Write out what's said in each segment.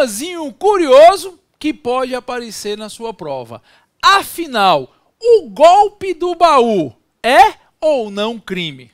temazinho curioso que pode aparecer na sua prova. Afinal, o golpe do baú é ou não crime?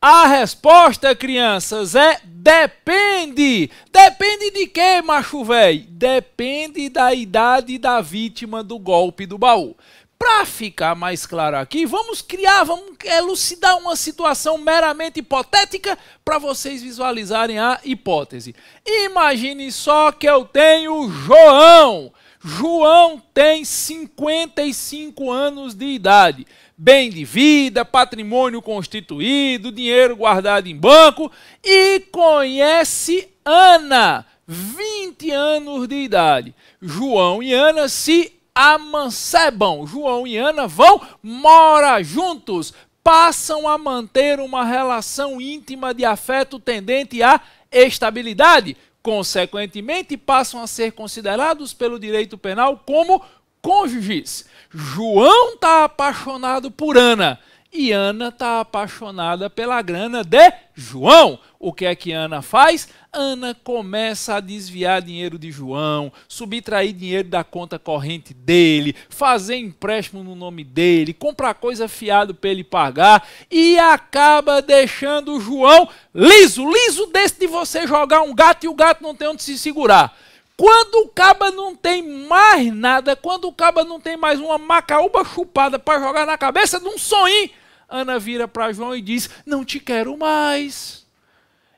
A resposta, crianças, é depende. Depende de quê, macho velho? Depende da idade da vítima do golpe do baú. Para ficar mais claro aqui, vamos criar, vamos elucidar uma situação meramente hipotética para vocês visualizarem a hipótese. Imagine só que eu tenho João. João tem 55 anos de idade. Bem de vida, patrimônio constituído, dinheiro guardado em banco e conhece Ana, 20 anos de idade. João e Ana se amancebam. João e Ana vão morar juntos, passam a manter uma relação íntima de afeto tendente à estabilidade. Consequentemente, passam a ser considerados pelo direito penal como cônjuges. João está apaixonado por Ana. E Ana está apaixonada pela grana de João. O que é que Ana faz? Ana começa a desviar dinheiro de João, subtrair dinheiro da conta corrente dele, fazer empréstimo no nome dele, comprar coisa fiado para ele pagar e acaba deixando o João liso, liso desse de você jogar um gato e o gato não tem onde se segurar. Quando o caba não tem mais nada, quando o caba não tem mais uma macaúba chupada para jogar na cabeça de um sonho, Ana vira para João e diz: Não te quero mais.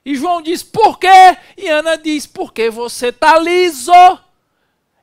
E João diz: Por quê? E Ana diz: Porque você tá liso.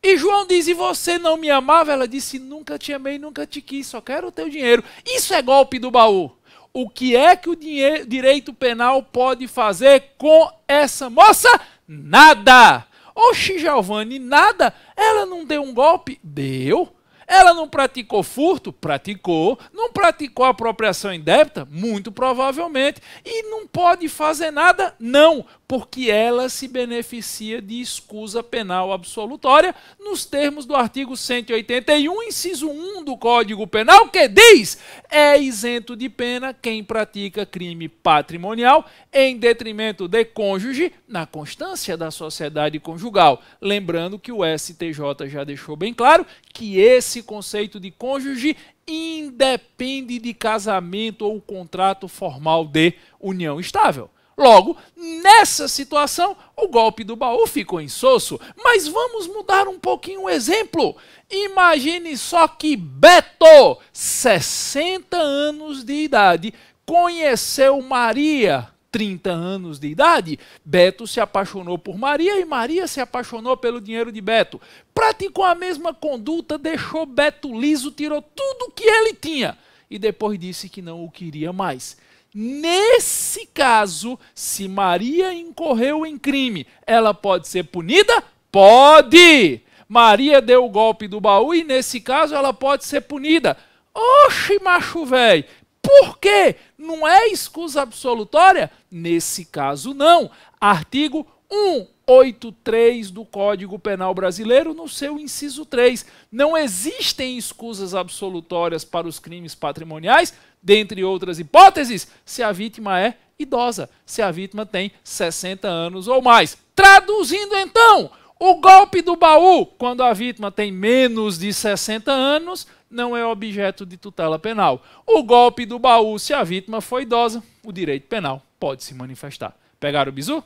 E João diz: E você não me amava? Ela disse: Nunca te amei, nunca te quis, só quero o teu dinheiro. Isso é golpe do baú. O que é que o direito penal pode fazer com essa moça? Nada! Oxi, Giovanni, nada? Ela não deu um golpe? Deu. Ela não praticou furto? Praticou. Não praticou apropriação indébita? Muito provavelmente. E não pode fazer nada? Não, porque ela se beneficia de escusa penal absolutória nos termos do artigo 181, inciso 1 do Código Penal, que diz: é isento de pena quem pratica crime patrimonial em detrimento de cônjuge na constância da sociedade conjugal. Lembrando que o STJ já deixou bem claro que esse esse conceito de cônjuge independe de casamento ou contrato formal de união estável. Logo, nessa situação, o golpe do baú ficou insosso. Mas vamos mudar um pouquinho o exemplo. Imagine só que Beto, 60 anos de idade, conheceu Maria, 30 anos de idade, Beto se apaixonou por Maria e Maria se apaixonou pelo dinheiro de Beto. Praticou a mesma conduta, deixou Beto liso, tirou tudo que ele tinha e depois disse que não o queria mais. Nesse caso, se Maria incorreu em crime, ela pode ser punida? Pode! Maria deu o golpe do baú e, nesse caso, ela pode ser punida. Oxe, macho velho! Por quê? Não é escusa absolutória? Nesse caso, não. Artigo 183 do Código Penal Brasileiro, no seu inciso 3. Não existem escusas absolutórias para os crimes patrimoniais, dentre outras hipóteses, se a vítima é idosa, se a vítima tem 60 anos ou mais. Traduzindo então, o golpe do baú, quando a vítima tem menos de 60 anos, não é objeto de tutela penal. O golpe do baú, se a vítima foi idosa, o direito penal pode se manifestar. Pegaram o bizu?